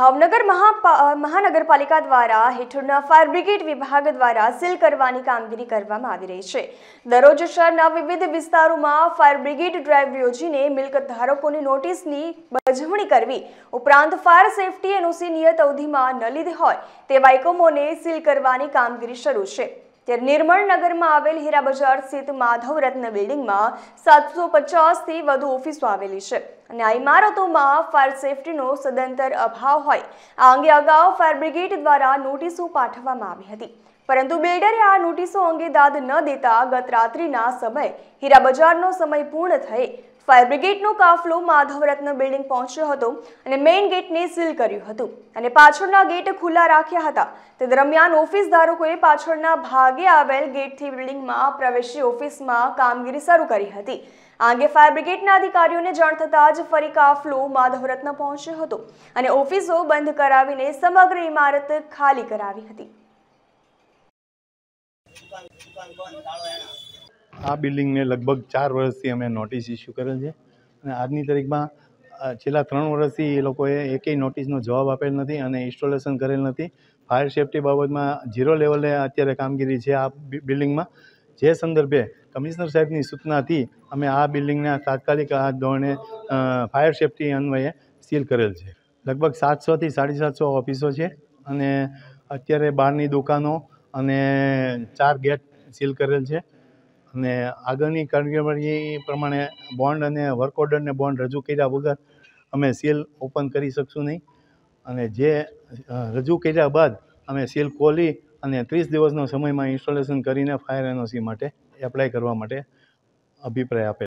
ભાવનગર મહાનગરપાલિકા દ્વારા હેઠળના ફાયર બ્રિગેડ વિભાગ દ્વારા સીલ કરવાની કામગીરી કરવામાં આવી રહી છે દરરોજ શહેરના વિવિધ વિસ્તારોમાં ફાયર બ્રિગેડ ડ્રાઈવ યોજીને મિલકત ધારકોની નોટિસની બજવણી કરવી ઉપરાંત ફાયર સેફટી એનઓસી નિયત અવધિમાં ન લીધી હોય તેવા એકમોને સીલ કરવાની કામગીરી શરૂ છે ત્યારે નિર્મળ નગરમાં આવેલ હીરા બજાર સ્થિત માધવ રત્ન બિલ્ડિંગમાં સાતસો પચાસથી વધુ ઓફિસો આવેલી છે અને આ ઇમારતોમાં ફાયર સેફટીનો સદંતર અભાવ હોય આ અંગે અગાઉ ફાયર બ્રિગેડ દ્વારા નોટિસો પાઠવવામાં આવી હતી પરંતુ બિલ્ડરે આ નોટિસો અંગે દાદ ન દેતા ગત રાત્રિના સમયે હીરા બજારનો સમય પૂર્ણ થઈ ફાયર બ્રિગેડનો કાફલો માધવરત્ન બિલ્ડિંગ પહોંચ્યો હતો અને મેઇન ગેટને સીલ કર્યું હતું અને પાછળના ગેટ ખુલ્લા રાખ્યા હતા તે દરમિયાન ઓફિસ ધારકોએ પાછળના ભાગે આવેલ ગેટથી બિલ્ડિંગમાં પ્રવેશી ઓફિસમાં કામગીરી શરૂ કરી હતી આ અંગે ફાયર બ્રિગેડના અધિકારીઓને જાણ થતાં જ ફરી કાફલો માધવરત્ન પહોંચ્યો હતો અને ઓફિસો બંધ કરાવીને સમગ્ર ઇમારત ખાલી કરાવી હતી આ બિલ્ડિંગને લગભગ ચાર વર્ષથી અમે નોટિસ ઇસ્યુ કરેલ છે અને આજની તારીખમાં છેલ્લા ત્રણ વર્ષથી એ લોકોએ એકેય નોટિસનો જવાબ આપેલ નથી અને ઇન્સ્ટોલેશન કરેલ નથી ફાયર સેફટી બાબતમાં ઝીરો લેવલે અત્યારે કામગીરી છે આ બિલ્ડિંગમાં જે સંદર્ભે કમિશનર સાહેબની સૂચનાથી અમે આ બિલ્ડિંગના તાત્કાલિક આ ધોરણે ફાયર સેફટી અન્વયે સીલ કરેલ છે લગભગ સાતસોથી સાડી સાતસો ઓફિસો છે અને અત્યારે બહારની દુકાનો અને ચાર ગેટ સીલ કરેલ છે અને આગળની કાર્યવાહી પ્રમાણે બોન્ડ અને વર્ક ઓર્ડરને બોન્ડ રજૂ કર્યા વગર અમે સીલ ઓપન કરી શકશું નહીં અને જે રજૂ કર્યા બાદ અમે સીલ ખોલી અને ત્રીસ દિવસના સમયમાં ઇન્સ્ટોલેશન કરીને ફાયર એનઓસી માટે એપ્લાય કરવા માટે અભિપ્રાય આપે